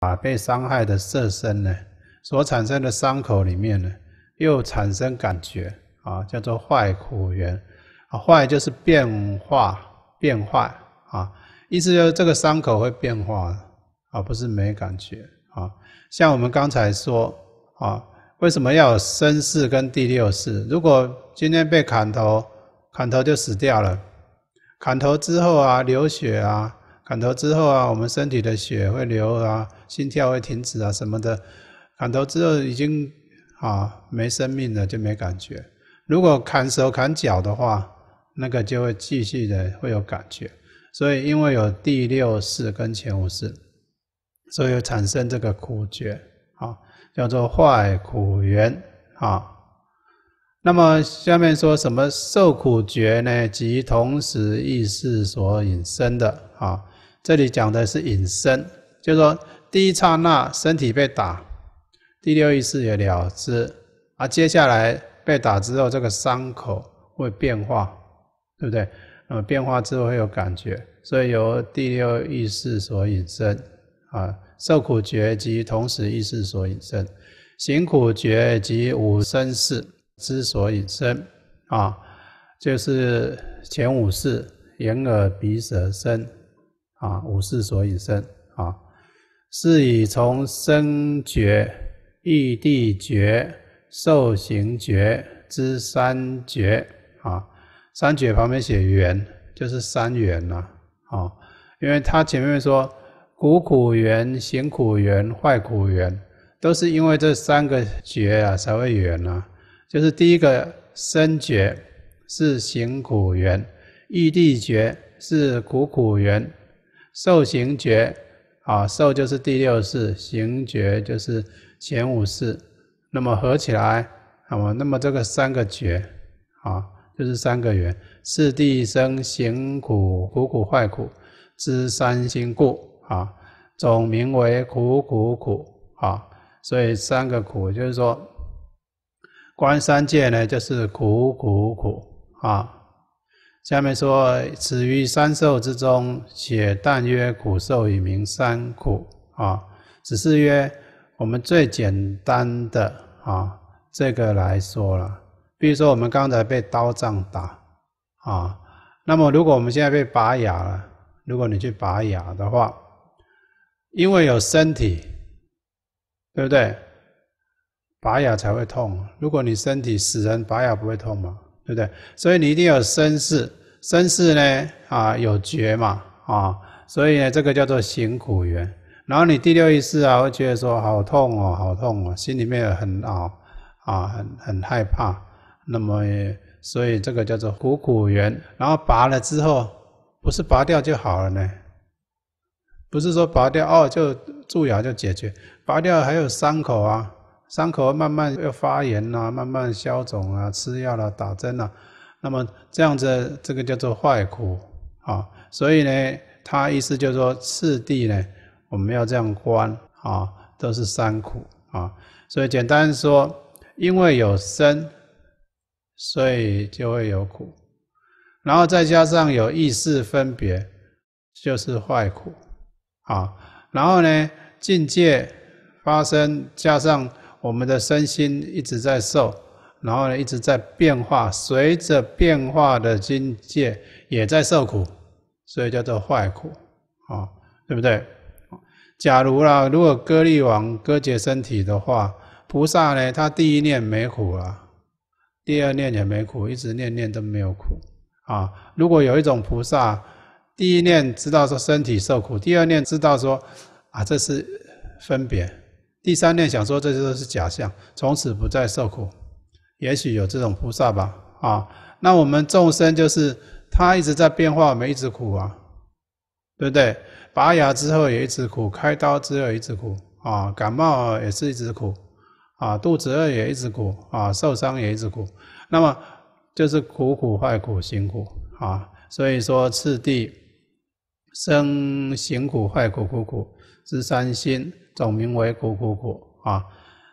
啊，被伤害的色身呢，所产生的伤口里面呢，又产生感觉啊，叫做坏苦缘。啊，坏就是变化，变坏啊，意思就是这个伤口会变化啊，不是没感觉啊。像我们刚才说啊，为什么要有生死跟第六世？如果今天被砍头，砍头就死掉了。砍头之后啊，流血啊，砍头之后啊，我们身体的血会流啊。心跳会停止啊什么的，砍头之后已经啊没生命了就没感觉。如果砍手砍脚的话，那个就会继续的会有感觉。所以因为有第六式跟前五式，所以产生这个苦觉啊，叫做坏苦缘啊。那么下面说什么受苦觉呢？及同时意识所引生的啊，这里讲的是引生，就是说。第一刹那身体被打，第六意识也了知，而接下来被打之后，这个伤口会变化，对不对？那么变化之后会有感觉，所以由第六意识所引申啊，受苦觉及同时意识所引申，行苦觉及五身事之所以生啊，就是前五事眼耳鼻舌身啊，五事所引生。是以从生觉、异地觉、受行觉之三觉啊，三觉旁边写缘，就是三缘呐啊。因为他前面说苦苦缘、行苦缘、坏苦缘，都是因为这三个觉啊才会缘呐。就是第一个生觉是行苦缘，异地觉是苦苦缘，受行觉。啊，受就是第六世，行觉就是前五世，那么合起来，好嘛？那么这个三个觉，啊，就是三个缘，四地生行苦，苦苦坏苦，知三心故，啊，总名为苦苦苦，啊，所以三个苦就是说，观三界呢，就是苦苦苦，啊。下面说，此于三受之中，且但曰苦受，以名三苦啊。只是曰，我们最简单的啊，这个来说了。比如说，我们刚才被刀杖打啊，那么如果我们现在被拔牙了，如果你去拔牙的话，因为有身体，对不对？拔牙才会痛。如果你身体死人，拔牙不会痛吗？对不对？所以你一定有身世，身世呢啊有觉嘛啊，所以呢这个叫做行苦缘。然后你第六意识啊会觉得说好痛哦，好痛哦，心里面很啊啊很很害怕。那么所以这个叫做苦苦缘。然后拔了之后，不是拔掉就好了呢？不是说拔掉哦就蛀牙就解决，拔掉还有伤口啊。伤口慢慢要发炎呐，慢慢消肿啊，吃药了，打针了，那么这样子，这个叫做坏苦啊。所以呢，他意思就是说，次第呢，我们要这样观啊，都是三苦啊。所以简单说，因为有生，所以就会有苦，然后再加上有意识分别，就是坏苦啊。然后呢，境界发生加上。我们的身心一直在受，然后呢一直在变化，随着变化的境界也在受苦，所以叫做坏苦，哦，对不对？假如啦，如果割利王割截身体的话，菩萨呢，他第一念没苦啊，第二念也没苦，一直念念都没有苦啊。如果有一种菩萨，第一念知道说身体受苦，第二念知道说，啊这是分别。第三念想说，这些都是假象，从此不再受苦。也许有这种菩萨吧，啊，那我们众生就是他一直在变化，我们一直苦啊，对不对？拔牙之后也一直苦，开刀之后一直苦啊，感冒也是一直苦啊，肚子饿也一直苦啊，受伤也一直苦。那么就是苦苦、坏苦、辛苦啊，所以说次第生行苦、坏苦、苦苦是三心。总名为苦苦苦啊，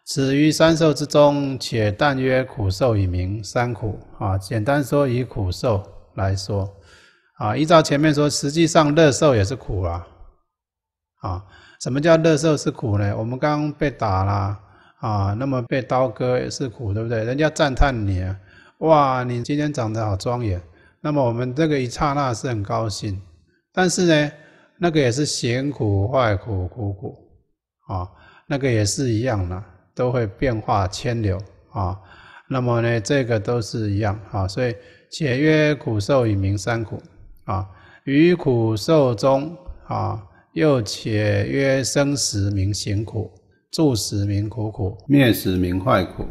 此于三受之中，且但曰苦受以名三苦啊。简单说以苦受来说啊，依照前面说，实际上乐受也是苦啊。啊，什么叫乐受是苦呢？我们刚被打了啊，那么被刀割也是苦，对不对？人家赞叹你，啊，哇，你今天长得好庄严。那么我们这个一刹那是很高兴，但是呢，那个也是险苦坏苦苦苦。啊，那个也是一样的，都会变化千流啊。那么呢，这个都是一样啊。所以，且曰苦受以名三苦啊，于苦受中啊，又且曰生死名行苦，住时名苦苦，灭时名坏苦。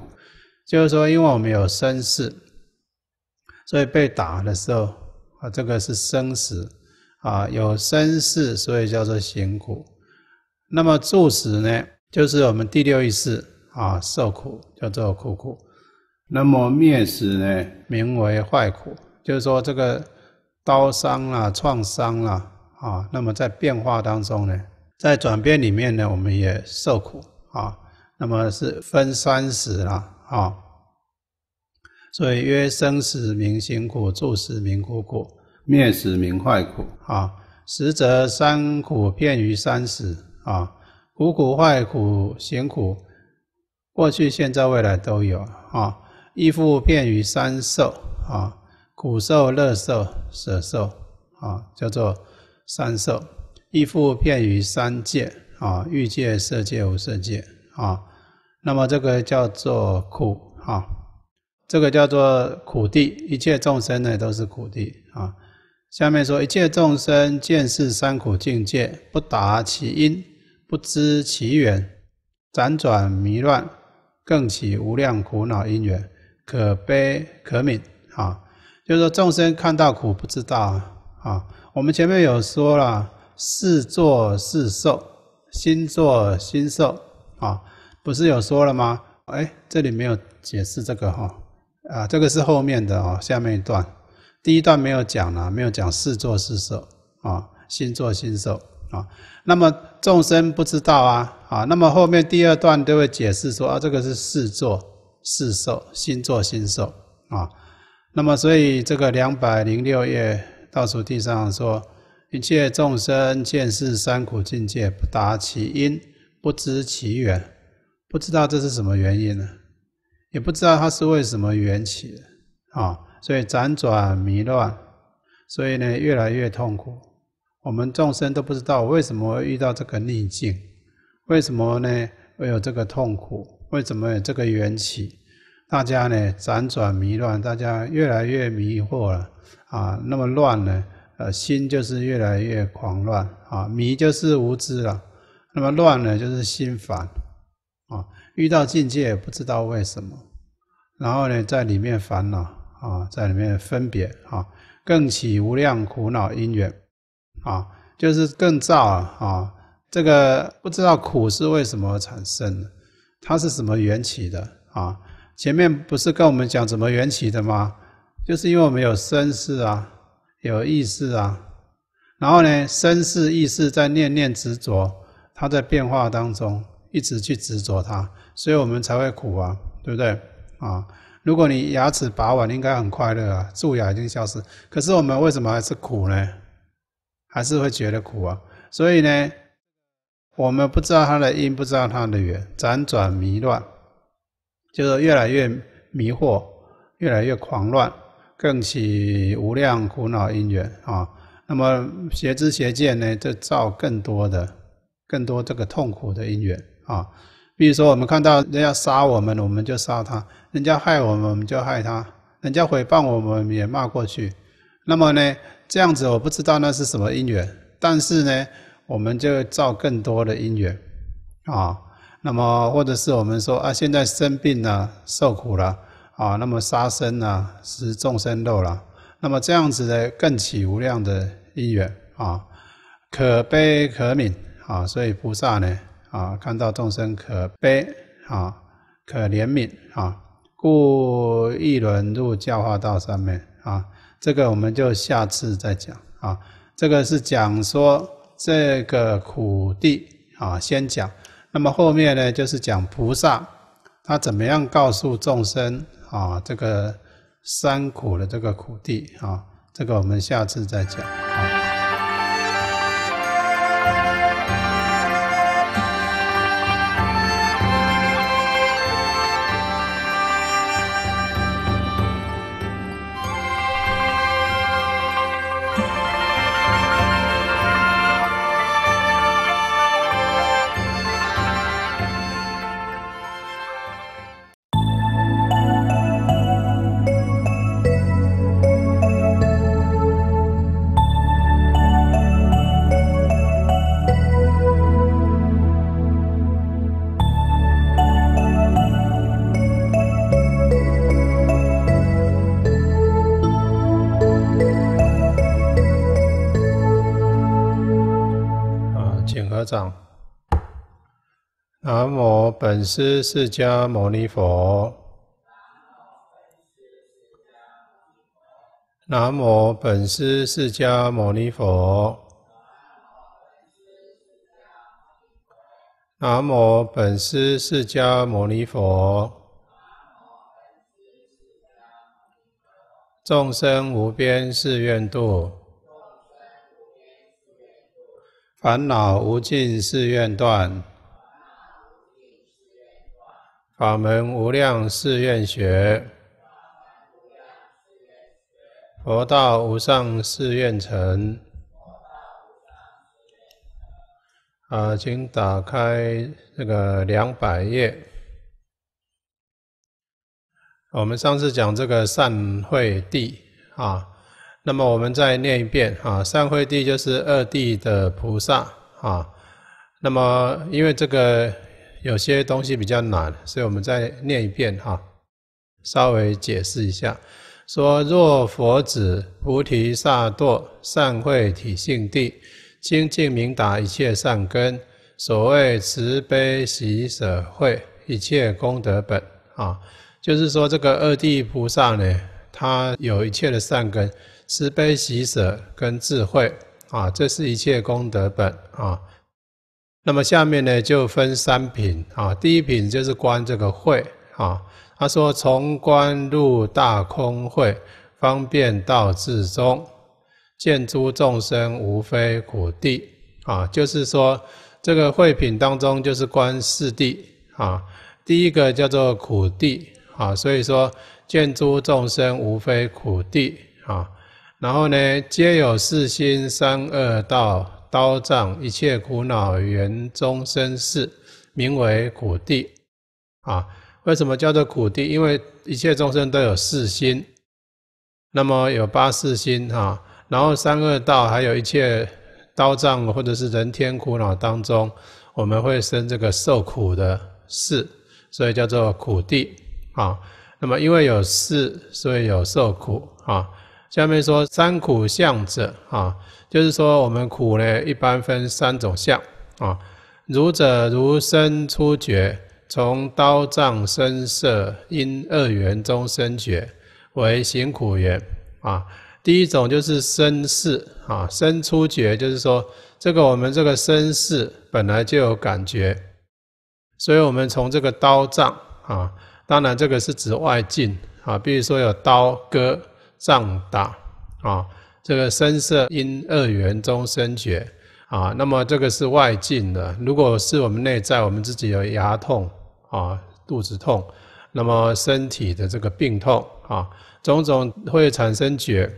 就是说，因为我们有身世，所以被打的时候啊，这个是生死啊。有身世，所以叫做行苦。那么住死呢，就是我们第六意识啊，受苦叫做苦苦。那么灭死呢，名为坏苦，就是说这个刀伤啊、创伤啦啊，那么在变化当中呢，在转变里面呢，我们也受苦啊。那么是分三死啦啊，所以曰生死名辛苦，住死名苦苦，灭死名坏苦啊。实则三苦遍于三死。啊，苦苦、坏苦、行苦，过去、现在、未来都有啊。亦复遍于三受啊，苦受、乐受、舍受啊，叫做三受；亦复遍于三界啊，欲界、色界、无色界啊。那么这个叫做苦啊，这个叫做苦地，一切众生呢都是苦地啊。下面说一切众生见是三苦境界，不达其因。不知其缘，辗转迷乱，更起无量苦恼因缘，可悲可悯啊！就是说，众生看到苦不知道啊。我们前面有说了，事作事受，心作心受啊，不是有说了吗？哎，这里没有解释这个哈啊，这个是后面的哦，下面一段，第一段没有讲了，没有讲事作事受啊，心作心受。啊，那么众生不知道啊，啊，那么后面第二段就会解释说啊，这个是四作四受，新作新受啊。那么所以这个两百零六页倒数第三行说，一切众生见是三苦境界，不达其因，不知其缘，不知道这是什么原因呢？也不知道它是为什么缘起的啊，所以辗转迷乱，所以呢越来越痛苦。我们众生都不知道为什么会遇到这个逆境，为什么呢？会有这个痛苦，为什么有这个缘起？大家呢辗转迷乱，大家越来越迷惑了啊！那么乱呢？呃，心就是越来越狂乱啊，迷就是无知了。那么乱呢，就是心烦啊，遇到境界也不知道为什么，然后呢，在里面烦恼啊，在里面分别啊，更起无量苦恼因缘。啊，就是更燥啊，这个不知道苦是为什么产生的，它是什么缘起的啊？前面不是跟我们讲怎么缘起的吗？就是因为我们有身世啊，有意识啊，然后呢，身世意识在念念执着，它在变化当中一直去执着它，所以我们才会苦啊，对不对？啊，如果你牙齿拔完，应该很快乐啊，蛀牙已经消失，可是我们为什么还是苦呢？还是会觉得苦啊，所以呢，我们不知道它的因，不知道它的缘，辗转迷乱，就是越来越迷惑，越来越狂乱，更起无量苦恼因缘啊。那么邪知邪见呢，就造更多的、更多这个痛苦的因缘啊。比如说，我们看到人家杀我们，我们就杀他；人家害我们，我们就害他；人家诽谤我们，也骂过去。那么呢？这样子我不知道那是什么因缘，但是呢，我们就造更多的因缘，啊，那么或者是我们说啊，现在生病了，受苦了，啊，那么杀生啊，食众生肉了，那么这样子呢，更起无量的因缘啊，可悲可悯啊，所以菩萨呢，啊，看到众生可悲啊，可怜悯啊，故一轮入教化道上面啊。这个我们就下次再讲啊，这个是讲说这个苦地啊，先讲，那么后面呢就是讲菩萨他怎么样告诉众生啊，这个三苦的这个苦地啊，这个我们下次再讲啊。南无本师释迦牟尼佛，南无本师释迦牟尼佛，南无本师释迦牟尼佛，众生无边誓愿度，烦恼无尽誓愿断。法门无量誓愿学，佛道无上誓愿成。啊，请打开这个两百页。我们上次讲这个善慧地啊，那么我们再念一遍啊，善慧地就是二地的菩萨啊。那么因为这个。有些东西比较难，所以我们再念一遍哈，稍微解释一下。说若佛子菩提萨埵善慧体性地清进明达一切善根，所谓慈悲喜舍慧，一切功德本啊，就是说这个二地菩萨呢，他有一切的善根，慈悲喜舍跟智慧啊，这是一切功德本啊。那么下面呢，就分三品啊，第一品就是观这个会啊。他说：“从观入大空会，方便道至中，见诸众生无非苦地啊。”就是说，这个会品当中就是观四谛啊。第一个叫做苦谛啊，所以说见诸众生无非苦谛啊。然后呢，皆有四心三恶道。刀杖一切苦恼缘中生事，名为苦地。啊，为什么叫做苦地？因为一切众生都有四心，那么有八四心啊，然后三恶道，还有一切刀杖或者是人天苦恼当中，我们会生这个受苦的事，所以叫做苦地。啊，那么因为有事，所以有受苦。啊。下面说三苦相者啊，就是说我们苦呢一般分三种相啊。如者如身出觉，从刀杖声色因二缘中生觉，为行苦缘啊。第一种就是身世啊，身出觉就是说这个我们这个身世本来就有感觉，所以我们从这个刀杖啊，当然这个是指外境啊，比如说有刀割。障大啊，这个声色因二缘中生觉啊，那么这个是外境的。如果是我们内在，我们自己有牙痛啊、肚子痛，那么身体的这个病痛啊，种种会产生觉，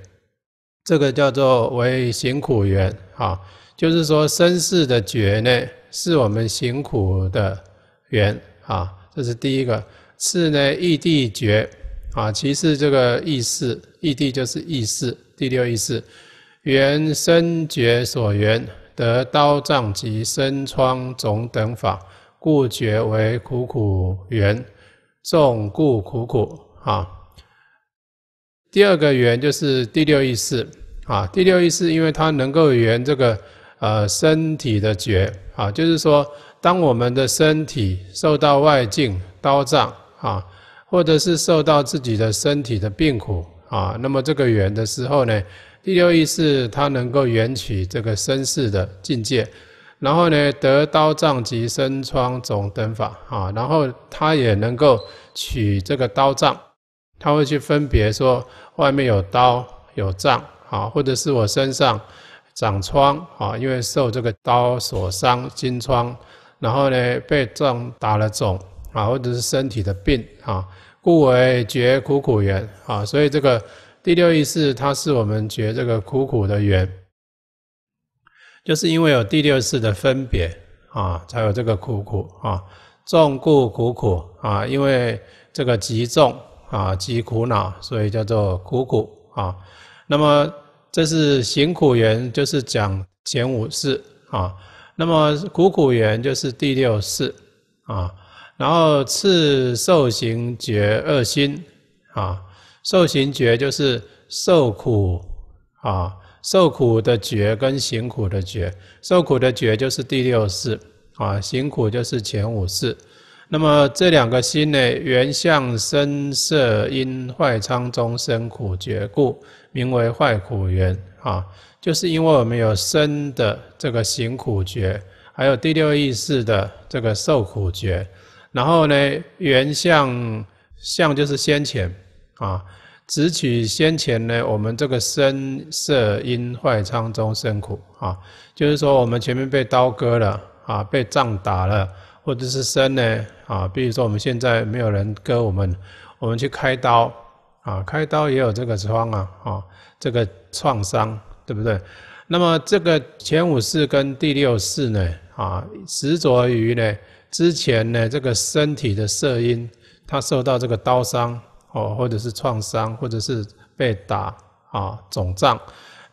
这个叫做为行苦缘啊，就是说声色的觉呢，是我们行苦的缘啊，这是第一个。是呢，异地觉。啊，其次这个意识，意地就是意识，第六意识，缘生觉所缘得刀杖及身疮种等法，故觉为苦苦缘，重故苦苦啊。第二个缘就是第六意识啊，第六意识因为它能够圆这个呃身体的觉啊，就是说当我们的身体受到外境刀杖啊。或者是受到自己的身体的病苦啊，那么这个缘的时候呢，第六意识它能够缘起这个身世的境界，然后呢得刀杖及身疮种等法啊，然后他也能够取这个刀杖，他会去分别说外面有刀有杖啊，或者是我身上长疮啊，因为受这个刀所伤金疮，然后呢被杖打了肿啊，或者是身体的病啊。故为觉苦苦缘啊，所以这个第六意识它是我们觉这个苦苦的缘，就是因为有第六式的分别啊，才有这个苦苦啊，重故苦苦啊，因为这个极重啊，极苦恼，所以叫做苦苦啊。那么这是行苦缘，就是讲前五世啊，那么苦苦缘就是第六世啊。然后次受行觉二心，啊，受行觉就是受苦，啊，受苦的觉跟行苦的觉，受苦的觉就是第六世，啊，行苦就是前五世。那么这两个心呢，原相生色因坏苍中生苦觉故，名为坏苦缘，啊，就是因为我们有生的这个行苦觉，还有第六意识的这个受苦觉。然后呢，原相相就是先前啊，只取先前呢，我们这个身色、因坏、昌中、生、苦啊，就是说我们前面被刀割了啊，被仗打了，或者是身呢啊，比如说我们现在没有人割我们，我们去开刀啊，开刀也有这个疮啊啊，这个创伤对不对？那么这个前五世跟第六世呢啊，执着于呢。之前呢，这个身体的色因，它受到这个刀伤哦，或者是创伤，或者是被打啊肿胀，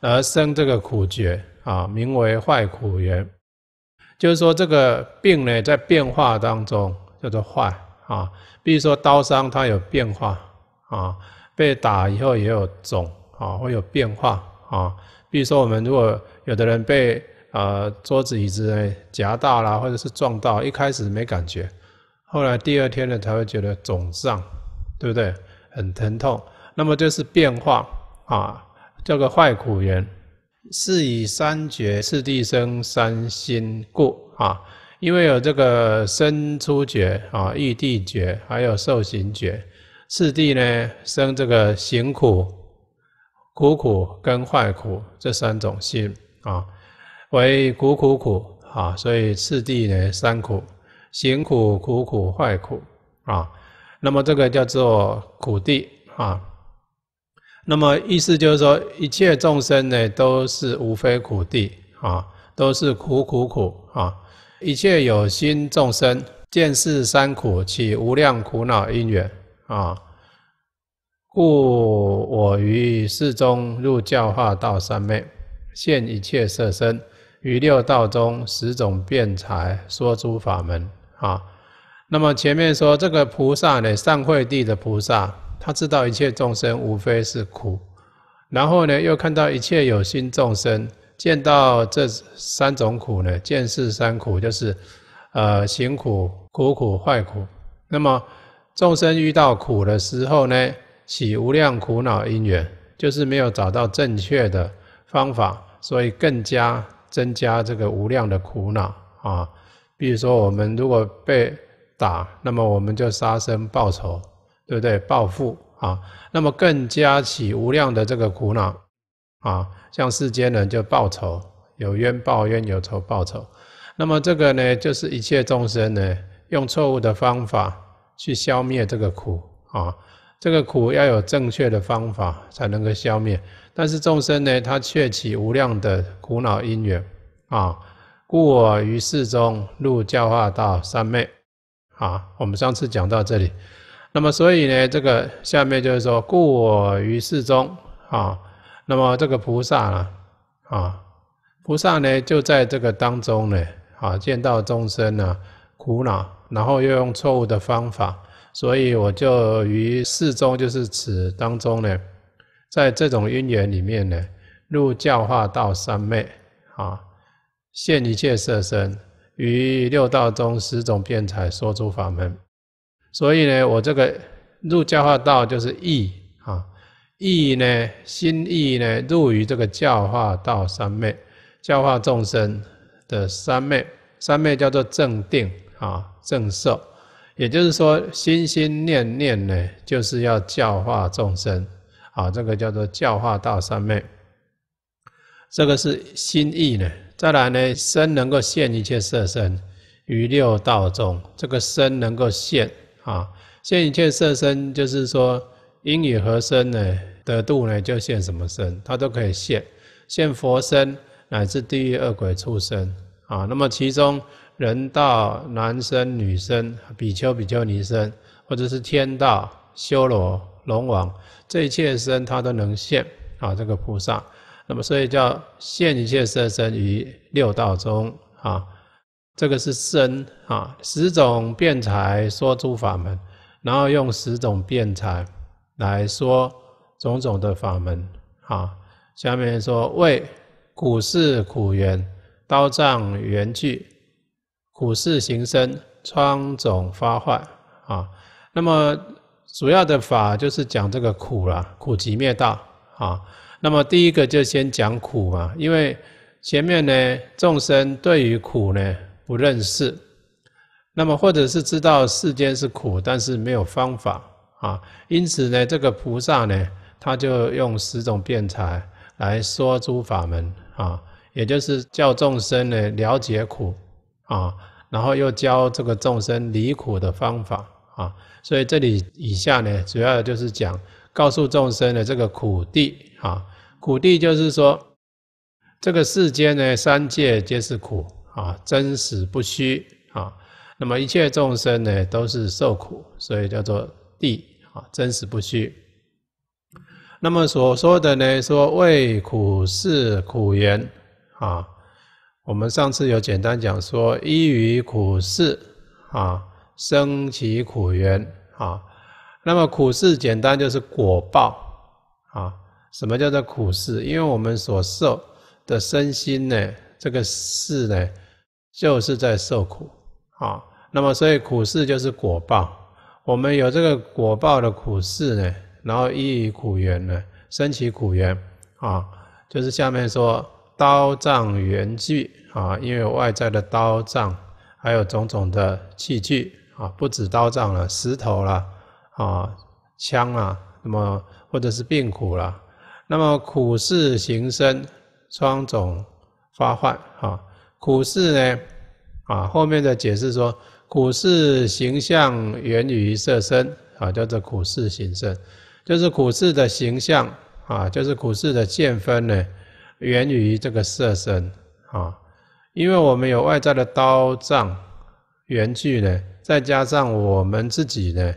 而生这个苦觉啊，名为坏苦缘。就是说，这个病呢，在变化当中叫做坏啊。比如说，刀伤它有变化啊，被打以后也有肿啊，会有变化啊。比如说，我们如果有的人被啊，桌子椅子呢夹到了，或者是撞到，一开始没感觉，后来第二天呢才会觉得肿胀，对不对？很疼痛，那么这是变化啊，叫个坏苦缘。是以三觉四地生三心故啊，因为有这个生出觉啊、易地觉，还有受行觉，四地呢生这个行苦、苦苦跟坏苦这三种心啊。为苦苦苦啊，所以次第呢三苦，行苦苦苦坏苦啊，那么这个叫做苦谛啊。那么意思就是说，一切众生呢都是无非苦谛啊，都是苦苦苦啊。一切有心众生见是三苦，起无量苦恼因缘啊。故我于世中入教化道三昧，现一切色身。于六道中十种辩才说出法门啊。那么前面说这个菩萨呢，上会地的菩萨，他知道一切众生无非是苦，然后呢又看到一切有心众生见到这三种苦呢，见事三苦就是呃行苦苦、苦坏苦。那么众生遇到苦的时候呢，起无量苦恼因缘，就是没有找到正确的方法，所以更加。增加这个无量的苦恼啊，比如说我们如果被打，那么我们就杀生报仇，对不对？报复啊，那么更加起无量的这个苦恼啊，像世间人就报仇，有冤报冤，有仇报仇。那么这个呢，就是一切众生呢，用错误的方法去消灭这个苦啊，这个苦要有正确的方法才能够消灭。但是众生呢，他却起无量的苦恼因缘啊，故我于世中入教化道三昧啊。我们上次讲到这里，那么所以呢，这个下面就是说，故我于世中啊，那么这个菩萨呢啊，菩萨呢就在这个当中呢啊，见到众生呢苦恼，然后又用错误的方法，所以我就于世中就是此当中呢。在这种因缘里面呢，入教化道三昧啊，现一切色身于六道中十种辩财说出法门。所以呢，我这个入教化道就是意啊，意呢，心意呢，入于这个教化道三昧，教化众生的三昧，三昧叫做正定啊，正受，也就是说，心心念念呢，就是要教化众生。啊，这个叫做教化道三昧。这个是心意呢。再来呢，身能够现一切色身于六道中。这个身能够现啊，现一切色身，就是说因与何身呢？得度呢，就现什么身，它都可以现。现佛身乃至地狱恶鬼畜生啊。那么其中人道、男身、女身、比丘、比丘尼身，或者是天道、修罗。龙王，这一切身他都能现啊，这个菩萨。那么所以叫现一切身身于六道中啊，这个是身啊。十种辩才说诸法门，然后用十种辩才来说种种的法门啊。下面说为苦事苦缘刀杖缘具苦事行身疮肿发坏啊。那么主要的法就是讲这个苦啦，苦集灭道啊。那么第一个就先讲苦嘛，因为前面呢众生对于苦呢不认识，那么或者是知道世间是苦，但是没有方法啊。因此呢，这个菩萨呢他就用十种辩才来说诸法门啊，也就是教众生呢了解苦啊，然后又教这个众生离苦的方法啊。所以这里以下呢，主要就是讲告诉众生的这个苦地啊，苦地就是说，这个世间呢，三界皆是苦啊，真实不虚啊，那么一切众生呢，都是受苦，所以叫做地啊，真实不虚。那么所说的呢，说为苦是苦缘啊，我们上次有简单讲说依于苦事啊。生起苦缘啊，那么苦事简单就是果报啊。什么叫做苦事？因为我们所受的身心呢，这个事呢，就是在受苦啊。那么所以苦事就是果报。我们有这个果报的苦事呢，然后依于苦缘呢，生起苦缘啊，就是下面说刀杖缘具啊，因为外在的刀杖还有种种的器具。啊，不止刀杖了，石头了，啊，枪了，那么或者是病苦了，那么苦事形生，疮肿发患啊，苦事呢，啊，后面的解释说，苦事形象源于色身啊，叫做苦事形身，就是苦事的形象啊，就是苦事的见分呢，源于这个色身啊，因为我们有外在的刀杖。原句呢？再加上我们自己呢，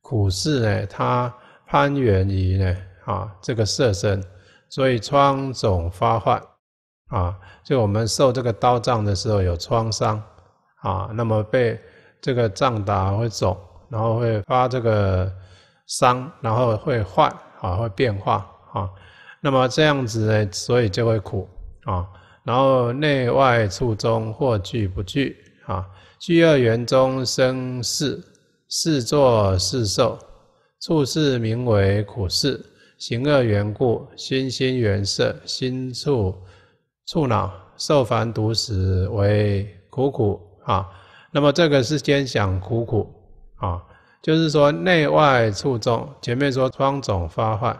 苦事呢，它攀源于呢，啊，这个色身，所以疮肿发坏，啊，就我们受这个刀杖的时候有创伤，啊，那么被这个杖打会肿，然后会发这个伤，然后会坏，啊，会变化，啊，那么这样子呢，所以就会苦，啊，然后内外处中或聚不聚。聚恶缘中生事，事作事受，处事名为苦事。行恶缘故，心心缘色，心处处恼，受烦毒死为苦苦啊。那么这个是先想苦苦啊，就是说内外处中，前面说疮肿发患，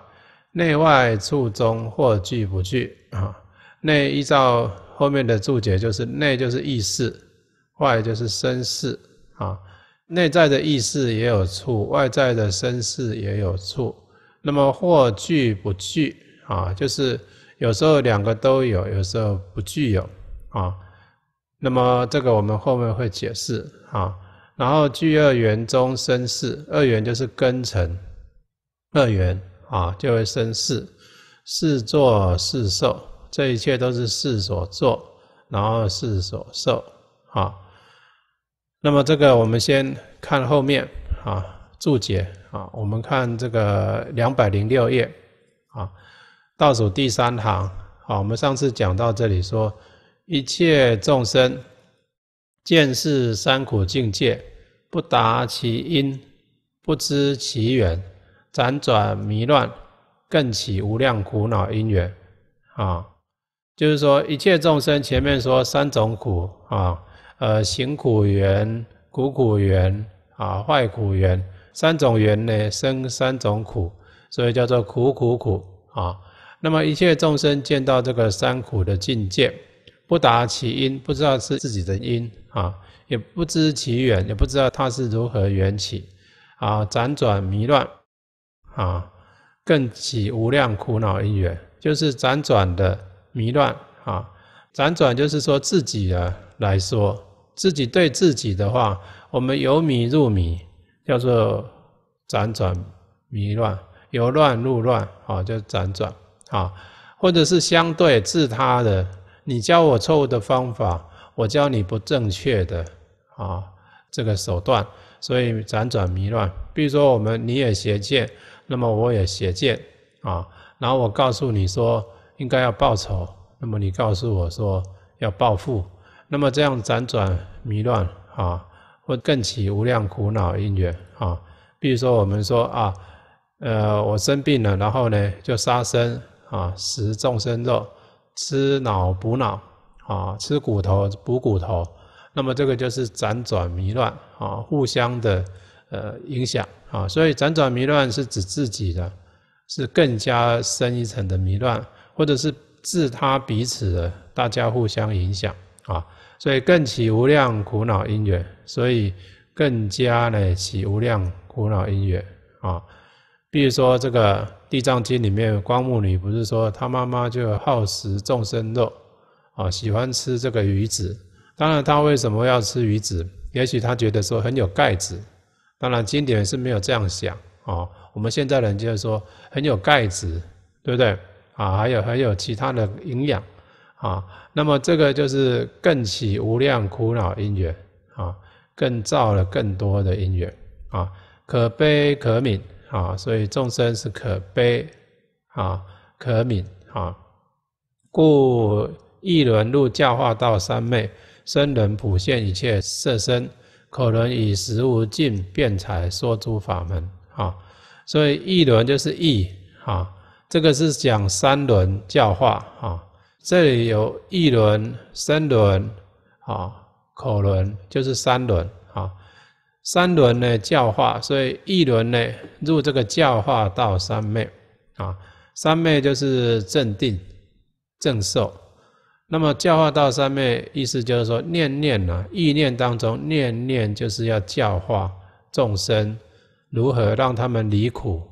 内外触中或聚不聚啊。内依照后面的注解，就是内就是意识。外就是身世啊，内在的意识也有处，外在的身世也有处。那么或聚不聚啊，就是有时候两个都有，有时候不具有啊。那么这个我们后面会解释啊。然后聚二元中生世，二元就是根尘二元啊，就会生事。事作事受，这一切都是事所作，然后事所受啊。那么这个我们先看后面啊注解啊，我们看这个两百零六页啊，倒数第三行啊。我们上次讲到这里说，一切众生见是三苦境界，不达其因，不知其缘，辗转迷乱，更起无量苦恼因缘啊。就是说一切众生前面说三种苦啊。呃，行苦缘、苦苦缘啊，坏苦缘三种缘呢，生三种苦，所以叫做苦苦苦啊。那么一切众生见到这个三苦的境界，不达其因，不知道是自己的因啊，也不知其缘，也不知道它是如何缘起啊，辗转迷乱啊，更起无量苦恼因缘，就是辗转的迷乱啊。辗转就是说自己啊来说。自己对自己的话，我们由迷入迷，叫做辗转迷乱；由乱入乱啊，叫辗转啊，或者是相对治他的，你教我错误的方法，我教你不正确的啊这个手段，所以辗转迷乱。比如说我们你也邪见，那么我也邪见啊，然后我告诉你说应该要报仇，那么你告诉我说要报复。那么这样辗转迷乱啊，或更起无量苦恼因缘啊。比如说我们说啊，呃，我生病了，然后呢就杀生啊，食众生肉，吃脑补脑啊，吃骨头补骨头。那么这个就是辗转迷乱啊，互相的呃影响啊。所以辗转迷乱是指自己的，是更加深一层的迷乱，或者是自他彼此的，大家互相影响啊。所以更起无量苦恼因缘，所以更加呢起无量苦恼因缘啊。比如说这个《地藏经》里面，光目女不是说她妈妈就好食众生肉啊，喜欢吃这个鱼子。当然，她为什么要吃鱼子？也许她觉得说很有钙质。当然，经典是没有这样想啊。我们现在人就是说很有钙质，对不对？啊，还有还有其他的营养。啊，那么这个就是更起无量苦恼因缘啊，更造了更多的因缘啊，可悲可悯啊，所以众生是可悲啊，可悯啊，故一轮入教化道三昧，生人普现一切色身，可能以十无尽辩才说诸法门啊，所以一轮就是一啊，这个是讲三轮教化啊。这里有一轮、三轮，啊，口轮就是三轮啊，三轮呢教化，所以一轮呢入这个教化道三昧，啊，三昧就是正定、正受。那么教化道三昧意思就是说，念念啊，意念当中念念就是要教化众生，如何让他们离苦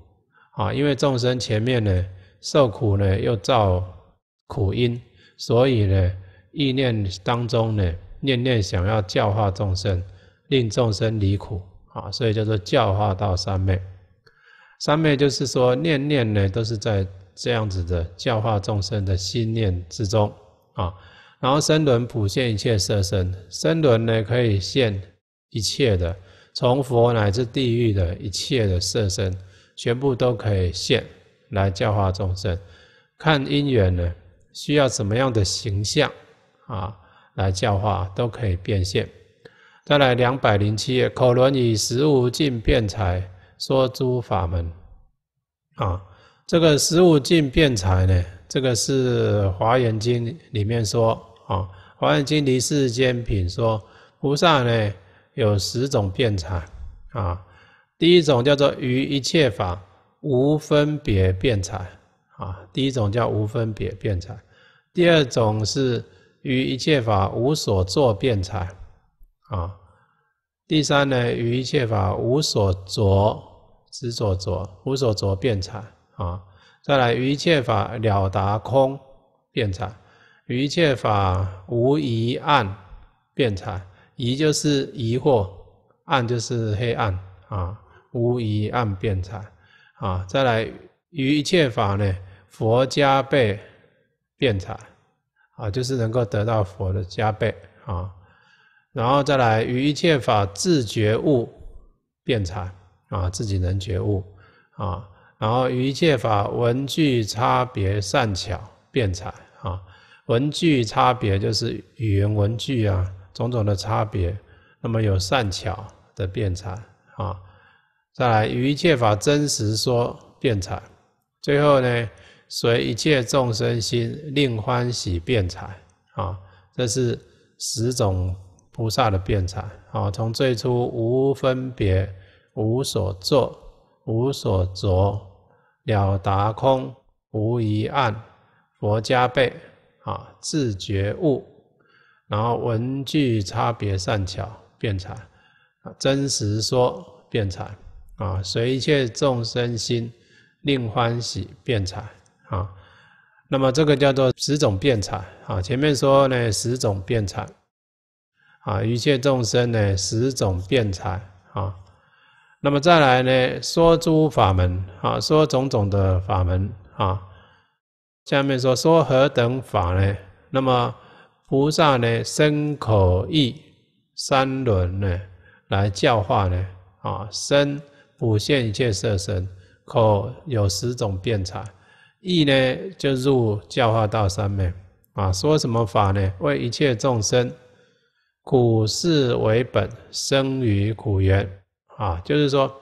啊？因为众生前面呢受苦呢又造。苦因，所以呢，意念当中呢，念念想要教化众生，令众生离苦啊，所以叫做教化到三昧。三昧就是说，念念呢，都是在这样子的教化众生的心念之中啊。然后生轮普现一切色身，生轮呢可以现一切的，从佛乃至地狱的一切的色身，全部都可以现来教化众生，看因缘呢。需要怎么样的形象啊，来教化都可以变现。再来两百零七页，口轮以十五尽变财说诸法门啊，这个十五尽变财呢，这个是《华严经》里面说啊，《华严经·离世间品》说菩萨呢有十种变财啊，第一种叫做于一切法无分别变财啊，第一种叫无分别变财。第二种是于一切法无所作辩才，啊；第三呢，于一切法无所着执着着，无所着辩才，啊；再来，于一切法了达空辩才，于一切法无疑暗辩才，疑就是疑惑，暗就是黑暗，啊，无疑暗辩才，啊；再来，于一切法呢，佛加被。辩才啊，就是能够得到佛的加倍啊，然后再来于一切法自觉悟辩才啊，自己能觉悟啊，然后于一切法文句差别善巧辩才啊，文句差别就是语言文句啊，种种的差别，那么有善巧的辩才啊，再来于一切法真实说辩才，最后呢。随一切众生心，令欢喜变财啊！这是十种菩萨的辩才啊。从最初无分别、无所作、无所着，了达空无一案，佛加被啊，自觉悟，然后文具差别善巧变财啊，真实说变财啊，随一切众生心，令欢喜变财。啊，那么这个叫做十种变财啊。前面说呢，十种变财啊，一切众生呢，十种变财啊。那么再来呢，说诸法门啊，说种种的法门啊。下面说说何等法呢？那么菩萨呢，身口意三轮呢，来教化呢啊，身普现一切色身，口有十种变财。意呢，就入教化道三昧啊。说什么法呢？为一切众生苦事为本，生于苦缘啊。就是说，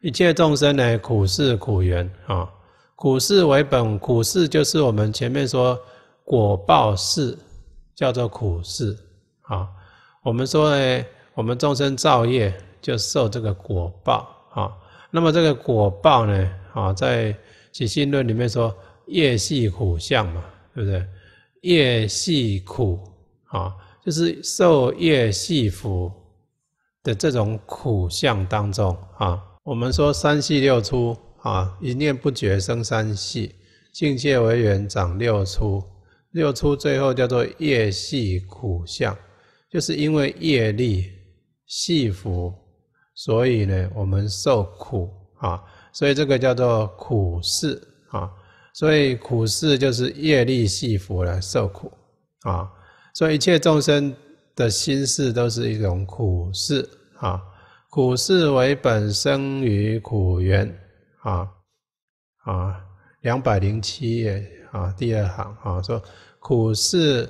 一切众生呢，苦是苦缘啊。苦事为本，苦事就是我们前面说果报事，叫做苦事啊。我们说呢，我们众生造业就受这个果报啊。那么这个果报呢，啊，在起心论里面说，业系苦相嘛，对不对？业系苦啊，就是受业系苦的这种苦相当中啊。我们说三系六出啊，一念不觉生三系，境界为缘长六出，六出最后叫做业系苦相，就是因为业力系苦，所以呢，我们受苦啊。所以这个叫做苦事啊，所以苦事就是业力系佛来受苦啊，所以一切众生的心事都是一种苦事啊，苦事为本生于苦缘啊啊，两百零七页啊第二行啊说苦事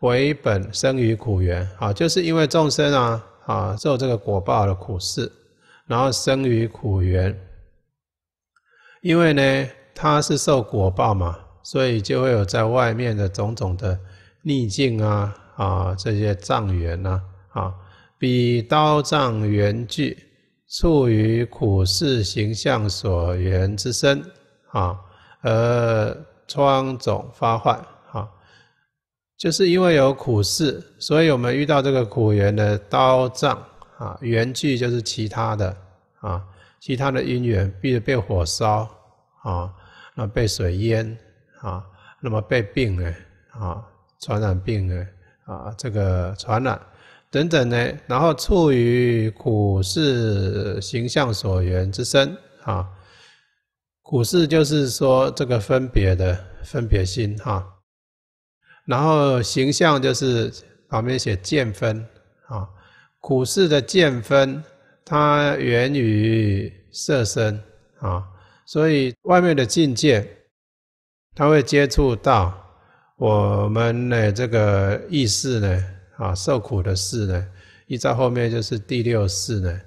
为本生于苦缘啊，就是因为众生啊啊受这个果报的苦事，然后生于苦缘。因为呢，他是受果报嘛，所以就会有在外面的种种的逆境啊，啊，这些障缘啊，啊，比刀障缘具，处于苦世形象所缘之身啊，而疮肿发坏啊，就是因为有苦事，所以我们遇到这个苦缘的刀障啊，缘具就是其他的啊。其他的因缘，比如被火烧啊，那被水淹啊，那么被病呢啊，传染病呢啊，这个传染等等呢，然后处于苦世形象所缘之身啊，苦世就是说这个分别的分别心哈，然后形象就是旁边写见分啊，苦世的见分。它源于色身啊，所以外面的境界，它会接触到我们的这个意识呢啊，受苦的事呢，一在后面就是第六世呢。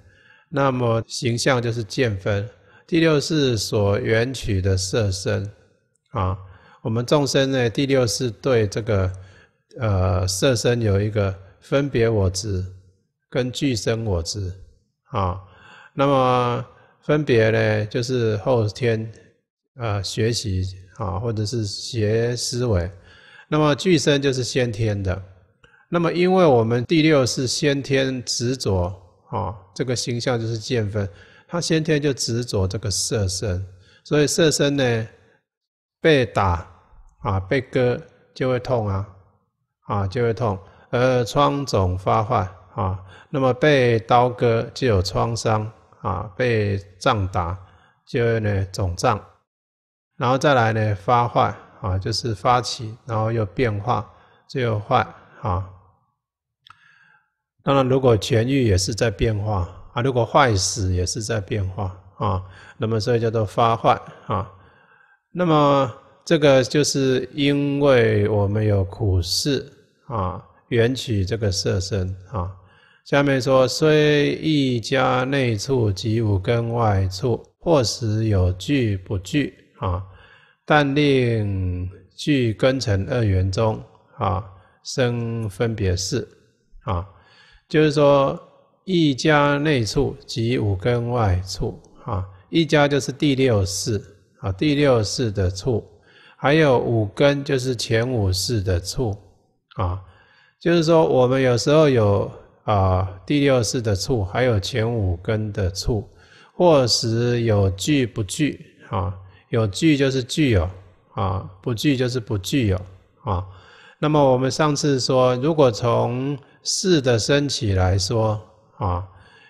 那么形象就是见分，第六世所缘取的色身啊，我们众生呢，第六世对这个呃色身有一个分别我执跟具身我执。啊，那么分别呢，就是后天，呃，学习啊，或者是学思维，那么具身就是先天的。那么，因为我们第六是先天执着啊，这个形象就是见分，他先天就执着这个色身，所以色身呢被打啊被割就会痛啊，啊就会痛，而疮肿发坏。啊，那么被刀割就有创伤啊，被杖打就呢肿胀，然后再来呢发坏啊，就是发起，然后又变化，最后坏啊。当然，如果痊愈也是在变化啊，如果坏死也是在变化啊，那么所以叫做发坏啊。那么这个就是因为我们有苦事啊，缘起这个色身啊。下面说，虽一家内处及五根外处，或时有聚不聚啊，但令聚根成二元中啊生分别事啊，就是说一家内处及五根外处啊，一家就是第六世啊，第六世的处，还有五根就是前五世的处啊，就是说我们有时候有。啊，第六式的处还有前五根的处，或时有聚不聚啊？有聚就是具有啊，不聚就是不具有啊。那么我们上次说，如果从四的升起来说啊，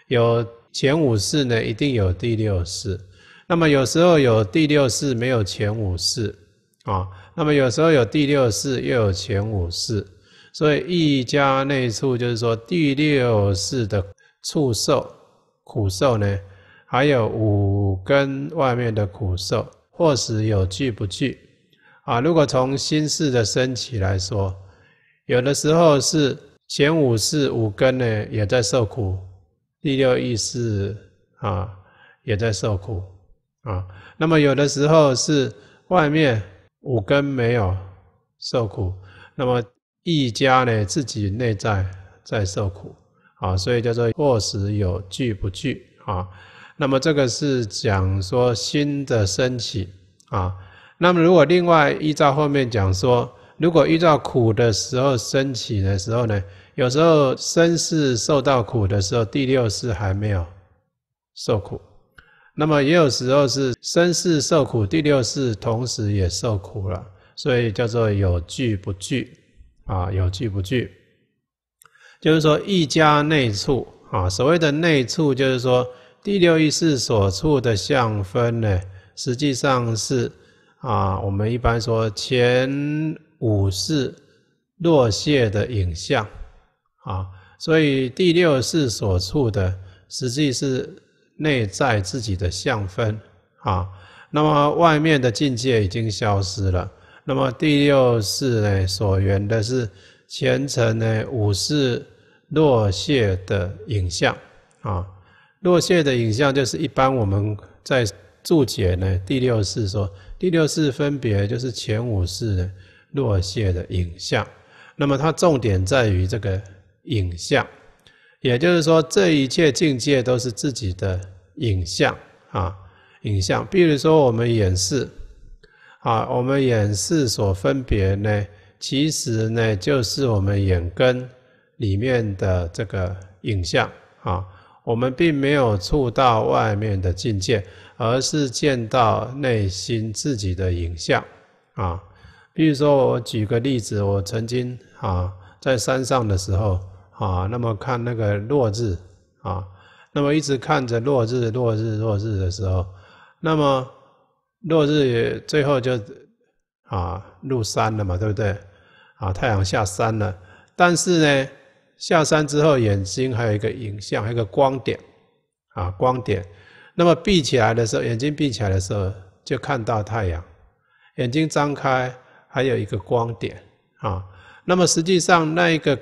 有前五世呢，一定有第六世。那么有时候有第六世没有前五世啊，那么有时候有第六世又有前五世。所以一家内处就是说，第六世的畜受苦受呢，还有五根外面的苦受，或是有聚不聚啊。如果从心事的升起来说，有的时候是前五世五根呢也在受苦，第六意识啊也在受苦啊。那么有的时候是外面五根没有受苦，那么。一家呢，自己内在在受苦啊，所以叫做过时有聚不聚啊。那么这个是讲说新的升起啊。那么如果另外依照后面讲说，如果依照苦的时候升起的时候呢，有时候身世受到苦的时候，第六世还没有受苦，那么也有时候是身世受苦，第六世同时也受苦了，所以叫做有聚不聚。啊，有聚不聚，就是说，一家内处啊，所谓的内处，就是说，第六意识所处的相分呢，实际上是啊，我们一般说前五世落现的影像啊，所以第六世所处的，实际是内在自己的相分啊，那么外面的境界已经消失了。那么第六世呢，所缘的是前尘呢五世落现的影像啊，落现的影像就是一般我们在注解呢第六世说，第六世分别就是前五世呢落现的影像。那么它重点在于这个影像，也就是说，这一切境界都是自己的影像啊，影像。比如说我们演示。啊，我们眼视所分别呢，其实呢，就是我们眼根里面的这个影像啊。我们并没有触到外面的境界，而是见到内心自己的影像啊。比如说，我举个例子，我曾经啊，在山上的时候啊，那么看那个落日啊，那么一直看着落日，落日，落日的时候，那么。落日最后就啊入山了嘛，对不对？啊，太阳下山了。但是呢，下山之后眼睛还有一个影像，还一个光点啊，光点。那么闭起来的时候，眼睛闭起来的时候就看到太阳；眼睛张开，还有一个光点啊。那么实际上那一个。